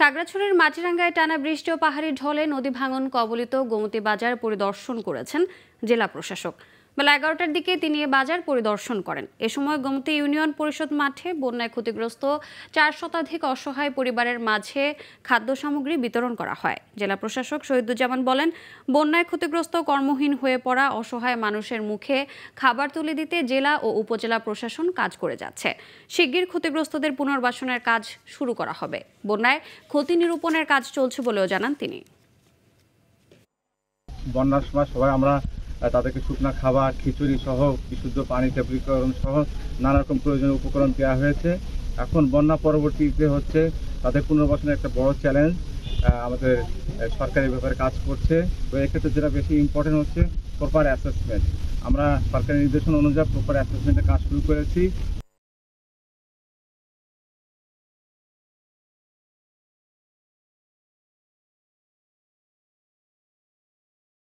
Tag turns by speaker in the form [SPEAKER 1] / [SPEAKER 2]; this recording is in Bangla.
[SPEAKER 1] খাগড়াছড়ির মাটিরাঙ্গায় টানা বৃষ্টি ও পাহাড়ি ঢলে নদী ভাঙন কবলিত গোমতী বাজার পরিদর্শন করেছেন জেলা প্রশাসক বেলা এগারোটার দিকে তিনি বাজার পরিদর্শন করেন এ সময় গোমতী ইউনিয়ন পরিষদ মাঠে বন্যায় ক্ষতিগ্রস্ত চার শতাধিক অসহায় পরিবারের মাঝে খাদ্য সামগ্রী বিতরণ করা হয় জেলা প্রশাসক শহীদুজ্জামান বলেন বন্যায় ক্ষতিগ্রস্ত কর্মহীন হয়ে পড়া অসহায় মানুষের মুখে খাবার তুলে দিতে জেলা ও উপজেলা প্রশাসন কাজ করে যাচ্ছে শিগগির ক্ষতিগ্রস্তদের পুনর্বাসনের কাজ শুরু করা হবে বন্যায় ক্ষতি নিরূপণের কাজ চলছে বলেও জানান তিনি
[SPEAKER 2] বন্যার সময় সবাই আমরা তাদেরকে শুকনো খাবার খিচুড়ি সহ বিশুদ্ধ পানি ট্যাবলিকরণ সহ নানা রকম প্রয়োজনীয় উপকরণ দেওয়া হয়েছে এখন বন্যা পরবর্তীতে হচ্ছে তাদের পুনর্বাসনে একটা বড় চ্যালেঞ্জ আমাদের সরকারি ব্যাপারে কাজ করছে তো এক্ষেত্রে যেটা বেশি ইম্পর্টেন্ট হচ্ছে প্রপার অ্যাসেসমেন্ট আমরা সরকারি নির্দেশনা অনুযায়ী প্রপার অ্যাসেসমেন্টের কাজ শুরু করেছি